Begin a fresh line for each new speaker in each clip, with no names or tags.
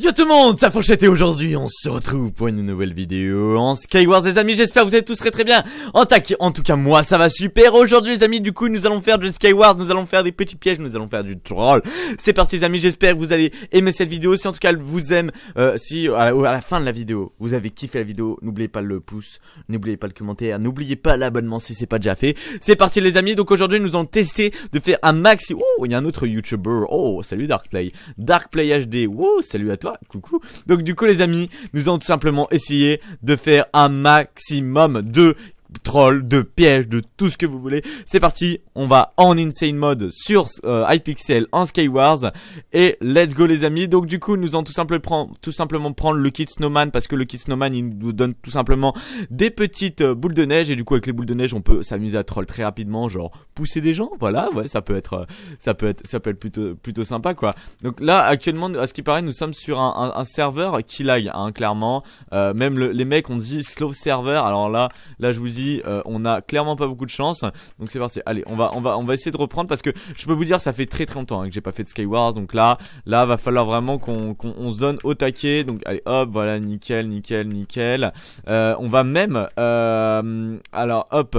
Yo tout le monde, ça Fauchette et aujourd'hui on se retrouve pour une nouvelle vidéo en Skywars les amis, j'espère que vous êtes tous très très bien En tac, en tout cas moi ça va super Aujourd'hui les amis du coup nous allons faire du Skywars, nous allons faire des petits pièges, nous allons faire du troll C'est parti les amis, j'espère que vous allez aimer cette vidéo Si en tout cas vous aime, euh, si à la, fin de la vidéo vous avez kiffé la vidéo N'oubliez pas le pouce, n'oubliez pas le commentaire, n'oubliez pas l'abonnement si c'est pas déjà fait C'est parti les amis, donc aujourd'hui nous allons tester de faire un maxi... Oh, il y a un autre YouTuber, oh salut Darkplay Darkplay HD, oh salut à toi coucou. Donc du coup les amis, nous allons tout simplement essayer de faire un maximum de Troll, de piège, de tout ce que vous voulez. C'est parti, on va en insane mode sur euh, Hypixel en Skywars et let's go les amis. Donc du coup, nous allons tout, tout, simplement prendre le kit Snowman parce que le kit Snowman, il nous donne tout simplement des petites euh, boules de neige et du coup avec les boules de neige, on peut s'amuser à troll très rapidement, genre pousser des gens, voilà, ouais, ça peut être euh, ça peut être ça peut être plutôt plutôt sympa quoi. Donc là, actuellement, à ce qui paraît, nous sommes sur un, serveur qui lag hein, clairement. Euh, même les mecs on dit slow server. Alors là, là je vous dis euh, on a clairement pas beaucoup de chance. Donc c'est parti. Allez, on va, on va, on va essayer de reprendre parce que je peux vous dire, ça fait très très longtemps hein, que j'ai pas fait de Skywars. Donc là, là, va falloir vraiment qu'on, se donne au taquet. Donc allez, hop, voilà, nickel, nickel, nickel. Euh, on va même, euh, alors hop,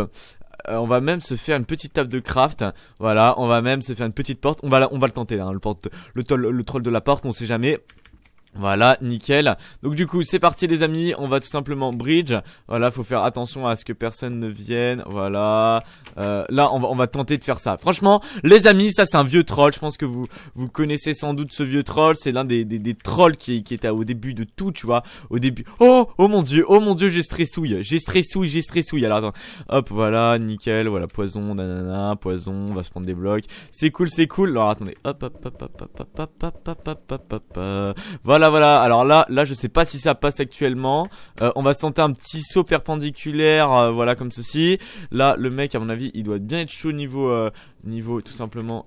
on va même se faire une petite table de craft. Voilà, on va même se faire une petite porte. On va, on va le tenter là, hein, le, porte, le, troll de la porte, on sait jamais. Voilà, nickel. Donc du coup, c'est parti les amis, on va tout simplement bridge. Voilà, faut faire attention à ce que personne ne vienne. Voilà. là, on va, on va tenter de faire ça. Franchement, les amis, ça c'est un vieux troll. Je pense que vous vous connaissez sans doute ce vieux troll. C'est l'un des, des, trolls qui, qui était au début de tout, tu vois. Au début. Oh, oh mon dieu, oh mon dieu, j'ai stressouille. J'ai stressouille, j'ai stressouille. Alors attends. Hop, voilà, nickel. Voilà, poison, nanana, poison. On va se prendre des blocs. C'est cool, c'est cool. Alors attendez. Hop, hop, hop, hop, hop, hop, hop, hop, hop, hop, hop, hop. Voilà. Voilà, voilà. Alors là, là, je sais pas si ça passe actuellement. Euh, on va se tenter un petit saut perpendiculaire, euh, voilà, comme ceci. Là, le mec, à mon avis, il doit bien être chaud niveau, euh, niveau, tout simplement.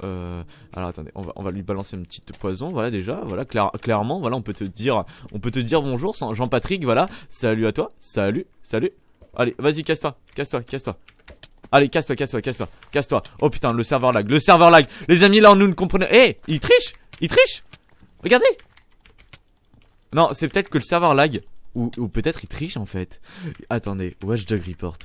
Alors attendez, on va, on va lui balancer une petite poison, voilà déjà, voilà, clairement, voilà, on peut te dire, on peut te dire bonjour, Jean-Patrick, voilà. Salut à toi, salut, salut. Allez, vas-y, casse-toi, casse-toi, casse-toi. Allez, casse-toi, casse-toi, casse-toi, casse-toi. Oh putain, le serveur lag, le serveur lag. Les amis, là, nous ne comprenons. Eh, il triche, il triche. Regardez, non, c'est peut-être que le serveur lag. Ou, peut-être il triche en fait. Attendez, Watchdog Report.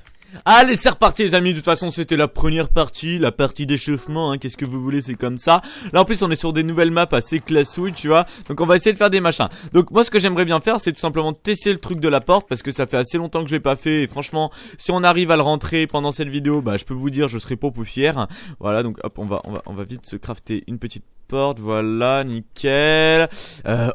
Allez, c'est reparti les amis, de toute façon c'était la première partie, la partie d'échauffement, hein. qu'est-ce que vous voulez, c'est comme ça. Là en plus on est sur des nouvelles maps assez classouilles, tu vois, donc on va essayer de faire des machins. Donc moi ce que j'aimerais bien faire c'est tout simplement tester le truc de la porte, parce que ça fait assez longtemps que je l'ai pas fait, et franchement si on arrive à le rentrer pendant cette vidéo, bah je peux vous dire je serai pour fier. Voilà, donc hop, on va, on va, on va vite se crafter une petite porte, voilà, nickel.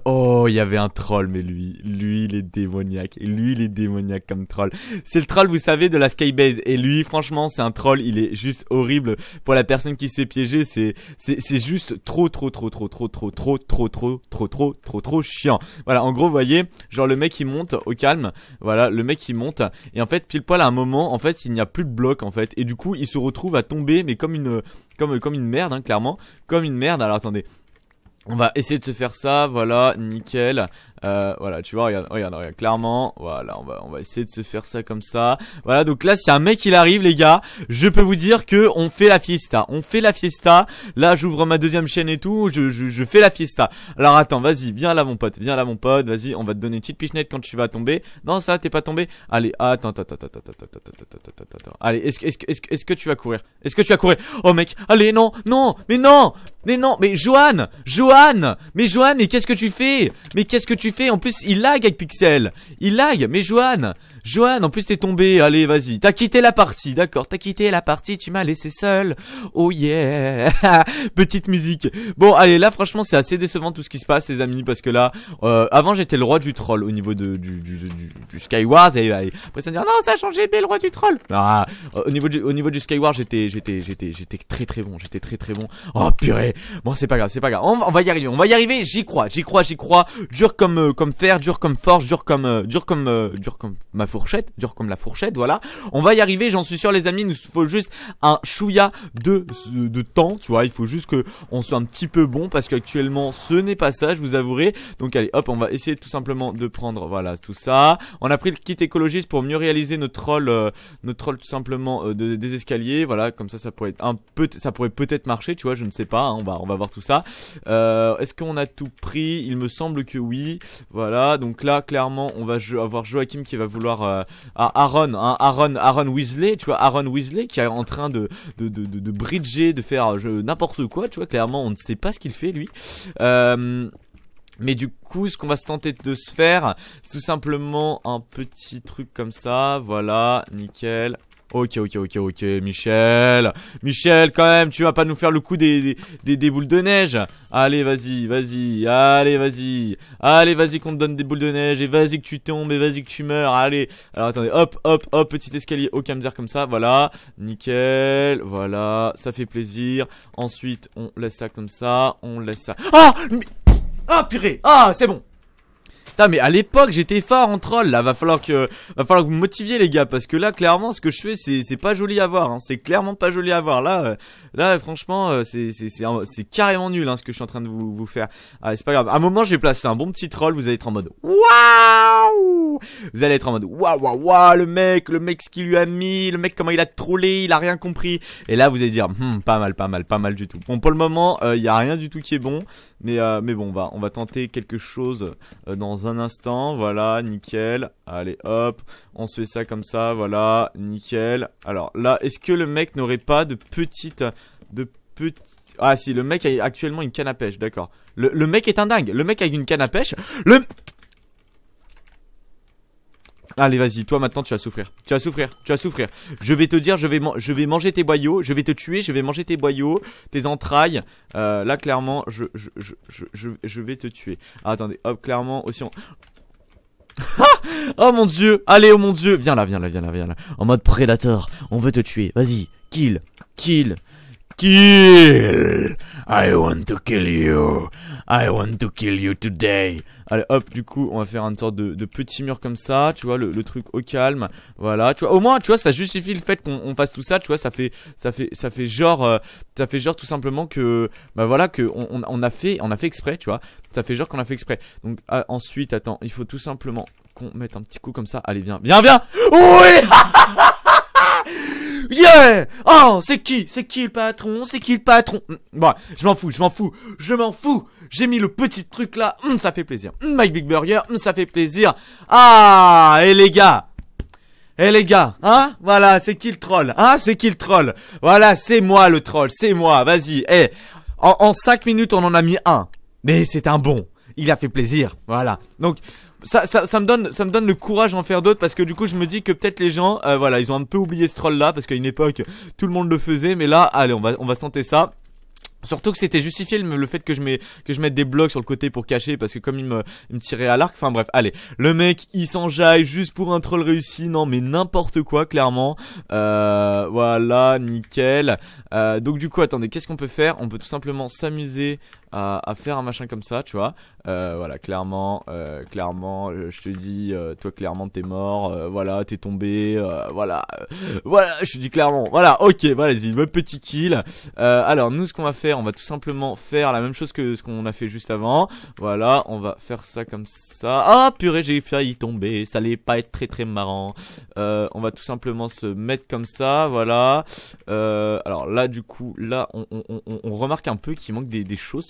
oh, il y avait un troll, mais lui, lui, il est démoniaque. lui, il est démoniaque comme troll. C'est le troll, vous savez, de la Skybase. Et lui, franchement, c'est un troll, il est juste horrible. Pour la personne qui se fait piéger, c'est, c'est, c'est juste trop, trop, trop, trop, trop, trop, trop, trop, trop, trop, trop, trop, trop chiant. Voilà, en gros, vous voyez, genre le mec, il monte au calme. Voilà, le mec, il monte. Et en fait, pile poil à un moment, en fait, il n'y a plus de bloc, en fait. Et du coup, il se retrouve à tomber, mais comme une, comme, une merde, hein, clairement. Comme une merde. Alors attendez. On va essayer de se faire ça, voilà, nickel. Euh, voilà, tu vois, regarde, regarde, regarde, clairement. Voilà, on va, on va essayer de se faire ça comme ça. Voilà, donc là, si un mec il arrive, les gars, je peux vous dire que on fait la fiesta. On fait la fiesta. Là, j'ouvre ma deuxième chaîne et tout. Je, je, je fais la fiesta. Alors attends, vas-y, viens là, mon pote, viens là, mon pote. Vas-y, on va te donner une petite pichenette quand tu vas tomber. Non, ça, t'es pas tombé. Allez, attends, attends, attends, attends, attends, attends, attends, attends. Allez, est-ce que, est-ce que, est-ce que, tu vas courir Est-ce que tu vas courir Oh mec, allez, non, non, mais non, mais non, mais joanne joanne mais joanne mais qu'est-ce que tu fais Mais qu'est-ce que tu en plus, il lag avec Pixel. Il lag. Mais Johan, Johan, en plus t'es tombé, allez vas-y, t'as quitté la partie, d'accord, t'as quitté la partie, tu m'as laissé seul, oh yeah, petite musique. Bon allez, là franchement c'est assez décevant tout ce qui se passe les amis, parce que là, euh, avant j'étais le roi du troll au niveau de, du, du, du, Skyward, et, après ça dit, ah non ça a changé, mais le roi du troll. Ah, au, niveau du, au niveau du Skyward j'étais j'étais j'étais j'étais très très bon, j'étais très très bon. Oh purée, bon c'est pas grave, c'est pas grave, on, va y arriver, on va y arriver, j'y crois, j'y crois, j'y crois, dur comme, euh, comme fer, dur comme force, dur comme, euh, dur comme, dur comme ma fourchette, dur comme la fourchette, voilà. On va y arriver, j'en suis sûr les amis, il nous faut juste un chouïa de, de temps, tu vois, il faut juste que on soit un petit peu bon parce qu'actuellement ce n'est pas ça, je vous avouerai. Donc allez, hop, on va essayer tout simplement de prendre, voilà, tout ça. On a pris le kit écologiste pour mieux réaliser notre rôle, euh, notre rôle tout simplement euh, des escaliers, voilà, comme ça ça pourrait être un peu, ça pourrait peut-être marcher, tu vois, je ne sais pas, hein. on va, on va voir tout ça. Euh, est-ce qu'on a tout pris Il me semble que oui, voilà. Donc là, clairement, on va avoir Joachim qui va vouloir euh, Aaron, Aaron, Aaron Weasley, tu vois, Aaron Weasley qui est en train de de de, de, bridger, de faire euh, n'importe quoi, tu vois. Clairement, on ne sait pas ce qu'il fait lui. Euh, mais du coup, ce qu'on va se tenter de se faire, c'est tout simplement un petit truc comme ça. Voilà, nickel. Ok, ok, ok, ok, Michel. Michel, quand même, tu vas pas nous faire le coup des, des, boules de neige. Allez, vas-y, vas-y, allez, vas-y. Allez, vas-y qu'on te donne des boules de neige et vas-y que tu tombes et vas-y que tu meurs. Allez. Alors attendez, hop, hop, hop, petit escalier au camzer comme ça. Voilà, nickel. Voilà, ça fait plaisir. Ensuite, on laisse ça comme ça, on laisse ça. Ah, ah purée, ah c'est bon mais à l'époque, j'étais fort en troll. Là, va falloir que, va falloir que vous me motiviez, les gars. Parce que là, clairement, ce que je fais, c'est pas joli à voir. Hein. C'est clairement pas joli à voir. Là, euh, là franchement, euh, c'est carrément nul hein, ce que je suis en train de vous, vous faire. Ah, c'est pas grave. À un moment, je vais placer un bon petit troll. Vous allez être en mode Waouh vous allez être en mode waouh waouh le mec, le mec ce qu'il lui a mis, le mec comment il a trollé, il a rien compris. Et là vous allez dire hmm, pas mal, pas mal, pas mal du tout. Bon pour le moment euh, il y a rien du tout qui est bon, mais euh, mais bon on va on va tenter quelque chose euh, dans un instant. Voilà nickel. Allez hop, on se fait ça comme ça. Voilà nickel. Alors là est-ce que le mec n'aurait pas de petite de petite ah si, le mec a actuellement une canne à pêche, d'accord. Le, le, mec est un dingue. Le mec a une canne à pêche. Le Allez, vas-y, toi maintenant tu vas souffrir. Tu vas souffrir, tu vas souffrir. Je vais te dire, je vais, je vais manger tes boyaux, je vais te tuer, je vais manger tes boyaux, tes entrailles. Euh, là, clairement, je, je, je, je, vais te tuer. Ah, attendez, hop, clairement, aussi on... Ah oh mon dieu, allez, oh mon dieu, viens là, viens là, viens là, viens là. En mode prédateur, on veut te tuer, vas-y, kill, kill. Kill! I want to kill you. I want to kill you today. Allez, hop, du coup, on va faire une sorte de, de petit mur comme ça, tu vois, le, truc au calme. Voilà, tu vois, au moins, tu vois, ça justifie le fait qu'on fasse tout ça, tu vois, ça fait, ça fait, ça fait genre, euh, ça fait genre tout simplement que, bah voilà, que on, on, a fait, on a fait exprès, tu vois. Ça fait genre qu'on a fait exprès. Donc ah, ensuite, attends, il faut tout simplement qu'on mette un petit coup comme ça. Allez, viens, viens, viens. Oui. Yeah Oh, c'est qui C'est qui le patron C'est qui le patron hum, Bon, je m'en fous, je m'en fous, je m'en fous J'ai mis le petit truc là, hum, ça fait plaisir. Hum, Mike Big Burger, ça fait plaisir. Ah, et les gars et les gars, hein Voilà, c'est qui le troll Hein C'est qui le troll Voilà, c'est moi le troll, c'est moi, vas-y, eh en, en 5 minutes, on en a mis un. Mais c'est un bon. Il a fait plaisir, voilà. Donc, ça, ça, me donne, ça me donne le courage d'en faire d'autres parce que du coup je me dis que peut-être les gens, euh, voilà, ils ont un peu oublié ce troll là parce qu'à une époque tout le monde le faisait, mais là, allez, on va, on va tenter ça. Surtout que c'était justifié le, fait que je, mets, que je mette des blocs sur le côté pour cacher parce que comme il me, me tirait à l'arc, enfin bref, allez, le mec il s'enjaille juste pour un troll réussi, non mais n'importe quoi clairement, euh, voilà, nickel, euh, donc du coup attendez, qu'est-ce qu'on peut faire On peut tout simplement s'amuser à, faire un machin comme ça, tu vois. Euh, voilà, clairement, euh, clairement, euh, je te dis, toi clairement t'es mort, voilà, t'es tombé, voilà, voilà, je te dis clairement, voilà, ok, voilà, bah, vas-y, petit kill. alors nous, ce qu'on va faire, on va tout simplement faire la même chose que ce qu'on a fait juste avant. Voilà, on va faire ça comme ça. Ah purée, j'ai failli tomber, ça allait pas être très très marrant. on va tout simplement se mettre comme ça, voilà. alors là, du coup, là, on, on, remarque un peu qu'il manque des, choses,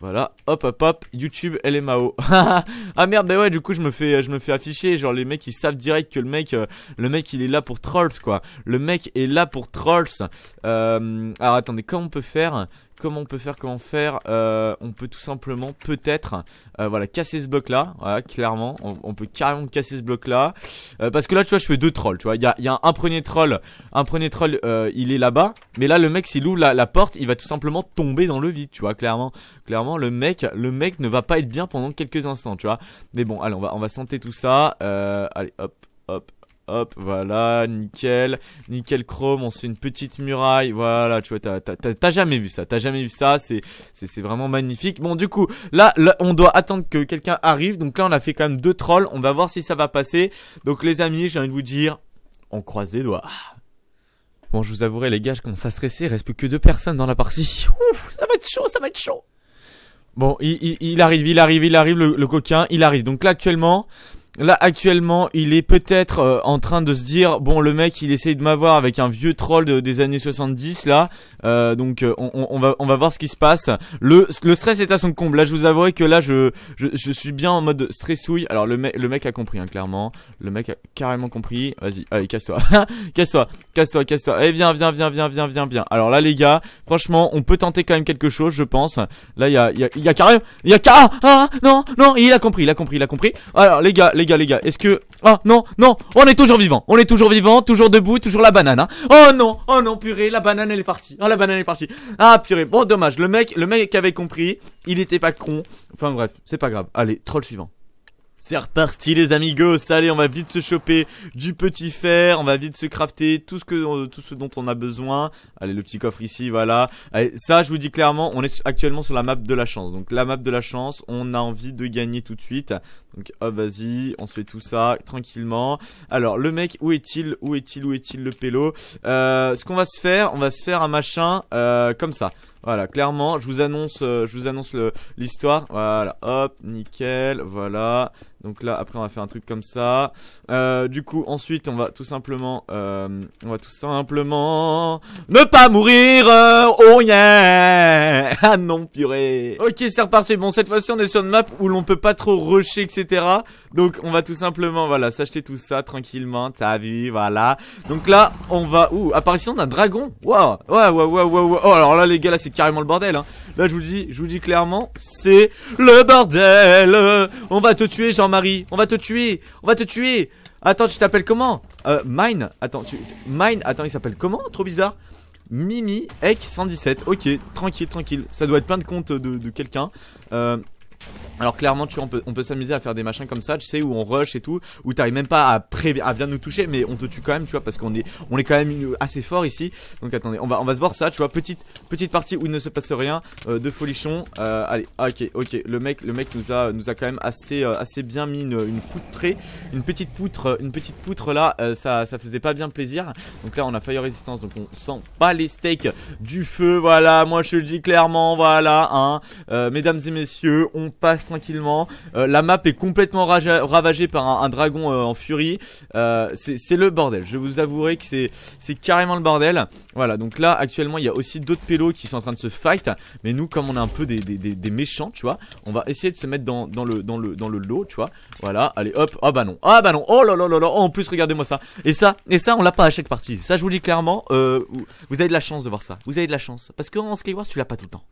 voilà, hop hop hop, YouTube LMAO. ah merde, bah ouais, du coup je me fais je me fais afficher, genre les mecs ils savent direct que le mec euh, le mec il est là pour trolls quoi. Le mec est là pour trolls. Euh, alors attendez, comment on peut faire comment on peut faire, comment faire euh, On peut tout simplement peut-être euh, voilà casser ce bloc là, voilà, clairement, on, peut carrément casser ce bloc là. Euh, parce que là tu vois je fais deux trolls, tu vois, il y a, un premier troll, un premier troll il est là-bas, mais là le mec s'il ouvre la, porte, il va tout simplement tomber dans le vide, tu vois, clairement. Clairement le mec le mec ne va pas être bien pendant quelques instants, tu vois. Mais bon, allez, on va on va tenter tout ça. allez, hop, hop, hop, voilà, nickel, nickel chrome, on se fait une petite muraille, voilà, tu vois, t'as jamais vu ça, t'as jamais vu ça, c'est vraiment magnifique. Bon, du coup, là, on doit attendre que quelqu'un arrive, donc là, on a fait quand même deux trolls, on va voir si ça va passer. Donc, les amis, j'ai envie de vous dire, on croise les doigts. Bon, je vous avouerai, les gars, je commence à stresser, il reste plus que deux personnes dans la partie. Ouh, ça va être chaud, ça va être chaud. Bon, il, il, arrive, il arrive, il arrive, le, le coquin, il arrive. Donc là, actuellement, Là actuellement il est peut-être euh, en train de se dire bon le mec il essaye de m'avoir avec un vieux troll des années 70 là euh, donc euh, on, on, va on va voir ce qui se passe le, le stress est à son comble là je vous avouerai que là je, je, je suis bien en mode stressouille alors le, mec le mec a compris hein, clairement le mec a carrément compris vas-y allez casse-toi casse-toi casse-toi casse-toi allez eh, viens viens viens viens viens viens viens alors là les gars franchement on peut tenter quand même quelque chose je pense là il y a il y a, y a carrément il y a carrément ah, ah non non il a compris il a compris il a compris alors les gars les gars, les gars, est-ce que... Ah, non, non, on est toujours vivant, on est toujours vivant, toujours debout, toujours la banane, hein. Oh non, oh non, purée, la banane, elle est partie. oh, la banane, elle est partie. Ah, purée, bon, dommage, le mec, le mec avait compris, il était pas con. Enfin bref, c'est pas grave. Allez, troll suivant. C'est reparti les amigos, allez on va vite se choper du petit fer, on va vite se crafter tout ce, que, euh, tout ce dont on a besoin Allez le petit coffre ici voilà, allez, ça je vous dis clairement on est actuellement sur la map de la chance Donc la map de la chance on a envie de gagner tout de suite Donc hop vas-y on se fait tout ça tranquillement Alors le mec où est-il, où est-il, où est-il le pélo euh, Ce qu'on va se faire, on va se faire un machin euh, comme ça voilà, clairement, je vous annonce, euh, je vous annonce l'histoire. Voilà, hop, nickel, voilà. Donc là, après, on va faire un truc comme ça. Euh, du coup, ensuite, on va tout simplement, euh, on va tout simplement ne pas mourir. Euh, oh yeah Ah non, purée. Ok, c'est reparti. Bon, cette fois-ci, on est sur une map où l'on peut pas trop rusher, etc. Donc, on va tout simplement, voilà, s'acheter tout ça tranquillement. Ta vie, voilà. Donc là, on va, ouh, apparition d'un dragon. Waouh, waouh, waouh, waouh, waouh. Oh, alors là, les gars, là, c'est carrément le bordel. Hein. Là, je vous dis, je vous dis clairement, c'est le bordel. On va te tuer, Jean-Marie. On va te tuer. On va te tuer. Attends, tu t'appelles comment euh, Mine. Attends, tu... Mine. Attends, il s'appelle comment Trop bizarre. Mimi Ek 117. Ok, tranquille, tranquille. Ça doit être plein de comptes de, quelqu'un. Euh, alors clairement, tu on peut, on peut s'amuser à faire des machins comme ça, tu sais, où on rush et tout, où t'arrives même pas à, très, à bien nous toucher, mais on te tue quand même, tu vois, parce qu'on est, on est quand même assez fort ici. Donc attendez, on va, on va se voir ça, tu vois, petite, petite partie où il ne se passe rien euh, de folichon. Euh, allez, ah, ok, ok, le mec, le mec nous a, nous a quand même assez, euh, assez bien mis une, une poutrée, une petite poutre, une petite poutre là, ça, faisait pas bien plaisir. Donc là, on a fire résistance, donc on sent pas les steaks du feu, voilà. Moi, je le dis clairement, voilà, hein, mesdames et messieurs, on passe tranquillement. Euh, la map est complètement ravagée par un, dragon euh, en furie. Euh, c'est le bordel. Je vous avouerai que c'est carrément le bordel. Voilà, donc là, actuellement, il y a aussi d'autres pélos qui sont en train de se fight. Mais nous, comme on est un peu des, méchants, tu vois, on va essayer de se mettre dans, le, dans, le, dans le lot, tu vois. Voilà, allez, hop. Ah oh, bah non. Ah oh, bah non. Oh là là là là. Oh, en plus, regardez-moi ça. Et ça, et ça, on l'a pas à chaque partie. Ça, je vous dis clairement, vous avez de la chance de voir ça. Vous avez de la chance. Parce qu'en Skywars, tu l'as pas tout le temps.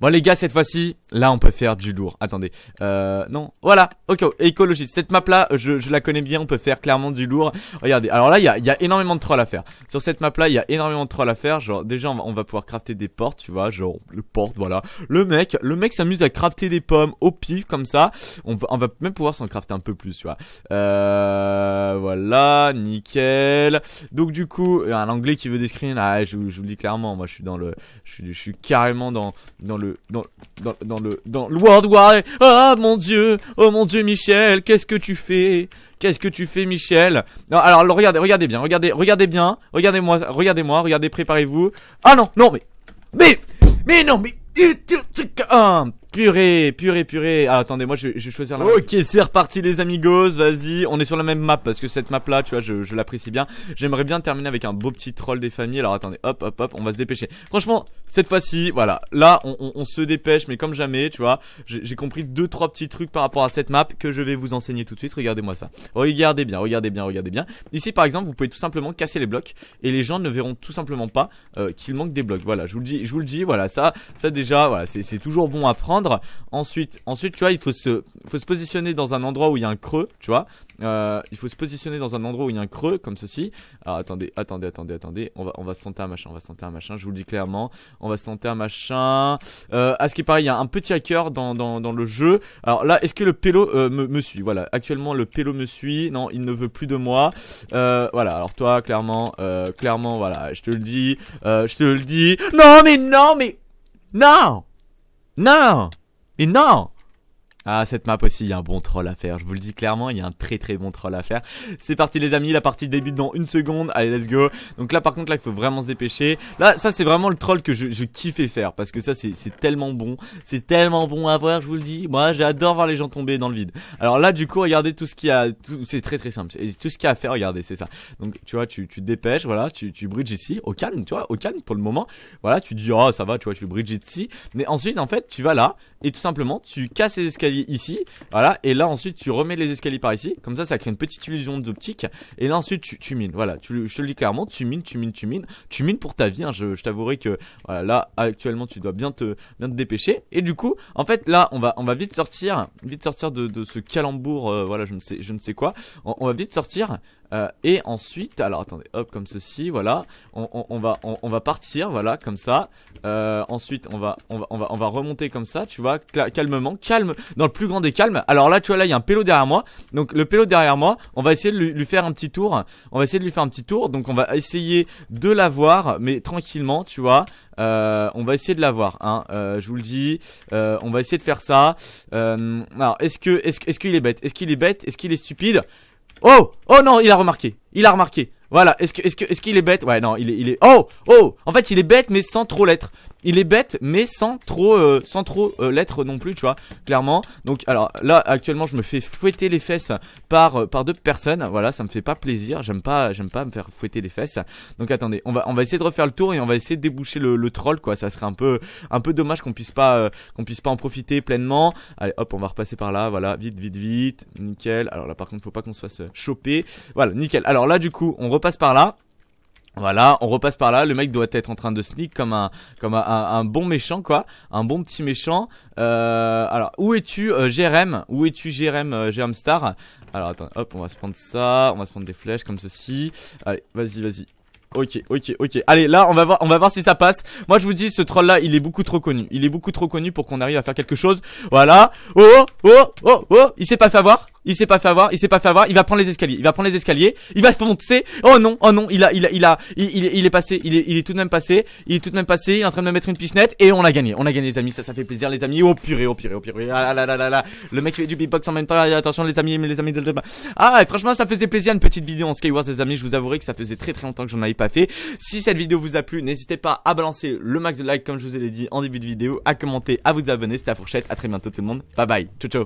Bon les gars cette fois-ci là on peut faire du lourd Attendez euh, non voilà ok écologiste cette map là je, je, la connais bien on peut faire clairement du lourd Regardez alors là il y a, y a, énormément de trolls à faire Sur cette map là il y a énormément de trolls à faire Genre déjà on va, on va pouvoir crafter des portes tu vois genre le porte voilà Le mec le mec s'amuse à crafter des pommes au pif comme ça On va, on va même pouvoir s'en crafter un peu plus tu vois euh, Voilà nickel Donc du coup un anglais qui veut des ah, screens je, vous le dis clairement moi je suis dans le je, je suis carrément dans, dans le dans, dans, dans le... Dans le World War... E. Ah mon dieu Oh mon dieu Michel Qu'est-ce que tu fais Qu'est-ce que tu fais Michel non, Alors regardez, regardez bien, regardez, regardez bien, regardez-moi, regardez-moi, regardez, préparez-vous. Ah non, non mais... Mais... Mais non, mais... Purée, purée, purée. Ah, attendez, moi je, vais, choisir la map. Ok, c'est reparti les amigos, vas-y. On est sur la même map parce que cette map là, tu vois, je, je l'apprécie bien. J'aimerais bien terminer avec un beau petit troll des familles. Alors attendez, hop, hop, hop, on va se dépêcher. Franchement, cette fois-ci, voilà. Là, on, se dépêche, mais comme jamais, tu vois. J'ai compris deux, trois petits trucs par rapport à cette map que je vais vous enseigner tout de suite. Regardez-moi ça. Regardez bien, regardez bien, regardez bien. Ici, par exemple, vous pouvez tout simplement casser les blocs et les gens ne verront tout simplement pas euh, qu'il manque des blocs. Voilà, je vous le dis, je vous le dis, voilà, ça, ça déjà, voilà, c'est toujours bon à prendre. Ensuite, ensuite, tu vois, il faut se, faut se positionner dans un endroit où il y a un creux, tu vois. Euh, il faut se positionner dans un endroit où il y a un creux, comme ceci. Alors attendez, attendez, attendez, attendez. On va, on va se tenter un machin, on va se tenter un machin. Je vous le dis clairement, on va se tenter un machin. Euh, à ce qui est pareil, il y a un petit hacker dans, dans, le jeu. Alors là, est-ce que le pélo euh, me, me, suit Voilà, actuellement le pelo me suit. Non, il ne veut plus de moi. Euh, voilà. Alors toi, clairement, clairement, voilà. Je te le dis, je te le dis. Non, mais non, mais non. No, you know. Ah, cette map aussi, il y a un bon troll à faire. Je vous le dis clairement, il y a un très très bon troll à faire. C'est parti les amis, la partie débute dans une seconde. Allez, let's go. Donc là par contre, là, il faut vraiment se dépêcher. Là, ça c'est vraiment le troll que je, je kiffais faire. Parce que ça, c'est tellement bon. C'est tellement bon à voir, je vous le dis. Moi, j'adore voir les gens tomber dans le vide. Alors là, du coup, regardez tout ce qu'il y a. C'est très très simple. tout ce qu'il y a à faire, regardez, c'est ça. Donc tu vois, tu, tu te dépêches, voilà, tu, tu bridges ici, au calme, tu vois, au calme pour le moment. Voilà, tu dis, oh ça va, tu vois, tu bridges ici. Mais ensuite, en fait, tu vas là, et tout simplement tu casses les escaliers ici, voilà, et là ensuite tu remets les escaliers par ici, comme ça ça crée une petite illusion d'optique, et là ensuite tu, tu mines, voilà, je te le dis clairement, tu mines, tu mines, tu mines, tu mines pour ta vie, hein. je, je t'avouerai que voilà, là actuellement tu dois bien te, bien dépêcher, et du coup, en fait là on va, on va vite sortir, vite sortir de, de ce calembour, euh, voilà, je ne sais, je ne sais quoi, on va vite sortir euh, et ensuite, alors attendez, hop, comme ceci, voilà. On, va, on, va partir, voilà, comme ça. Euh, ensuite, on va, on, va, on, va, on va remonter comme ça, tu vois, calmement, calme, dans le plus grand des calmes. Alors là, tu vois, là, il y a un pélo derrière moi. Donc le pélo derrière moi, on va essayer de lui, faire un petit tour. On va essayer de lui faire un petit tour. Donc on va essayer de l'avoir, mais tranquillement, tu vois. Euh, on va essayer de l'avoir, hein, je vous le dis. on va essayer de faire ça. alors, est-ce que, est-ce, est-ce qu'il est bête Est-ce qu'il est bête Est-ce qu'il est stupide Oh Oh non, il a remarqué. Il a remarqué. Voilà, est-ce est-ce est qu'il est bête Ouais, non, il est il est Oh Oh, en fait, il est bête mais sans trop l'être. Il est bête mais sans trop euh, sans trop euh, l'être non plus, tu vois, clairement. Donc alors là actuellement, je me fais fouetter les fesses par euh, par deux personnes. Voilà, ça me fait pas plaisir, j'aime pas j'aime pas me faire fouetter les fesses. Donc attendez, on va on va essayer de refaire le tour et on va essayer de déboucher le, le troll quoi, ça serait un peu un peu dommage qu'on puisse pas qu'on puisse pas en profiter pleinement. Allez, hop, on va repasser par là, voilà, vite vite vite. Nickel. Alors là par contre, faut pas qu'on se fasse choper. Voilà, nickel. Alors là du coup, on repasse par là. Voilà, on repasse par là, le mec doit être en train de sneak comme un comme un, un, bon méchant quoi, un bon petit méchant. Euh, alors, où es-tu euh, Où es-tu GRM euh, Star Alors attends, hop, on va se prendre ça, on va se prendre des flèches comme ceci. Allez, vas-y, vas-y. Ok, ok, ok. Allez, là, on va voir, on va voir si ça passe. Moi, je vous dis, ce troll-là, il est beaucoup trop connu. Il est beaucoup trop connu pour qu'on arrive à faire quelque chose. Voilà. Oh, oh, oh, oh. oh. Il s'est pas fait avoir. Il s'est pas fait avoir, il s'est pas fait avoir, il va prendre les escaliers, il va prendre les escaliers, il va se monter. Oh non, oh non, il a il a il a il, est passé, il est il est tout de même passé, il est tout de même passé, il est en train de me mettre une pichenette et on a gagné. On a gagné les amis, ça ça fait plaisir les amis. Oh purée, oh purée, oh purée. Ah, ah là là là là. Le mec fait du beatbox en même temps. Attention les amis, les amis de Ah, franchement, ça faisait plaisir une petite vidéo en Skywars les amis, je vous avouerai que ça faisait très très longtemps que j'en avais pas fait. Si cette vidéo vous a plu, n'hésitez pas à balancer le max de likes comme je vous ai dit en début de vidéo, à commenter, à vous abonner, c'était la fourchette. À très bientôt tout le monde. Bye bye. Ciao ciao.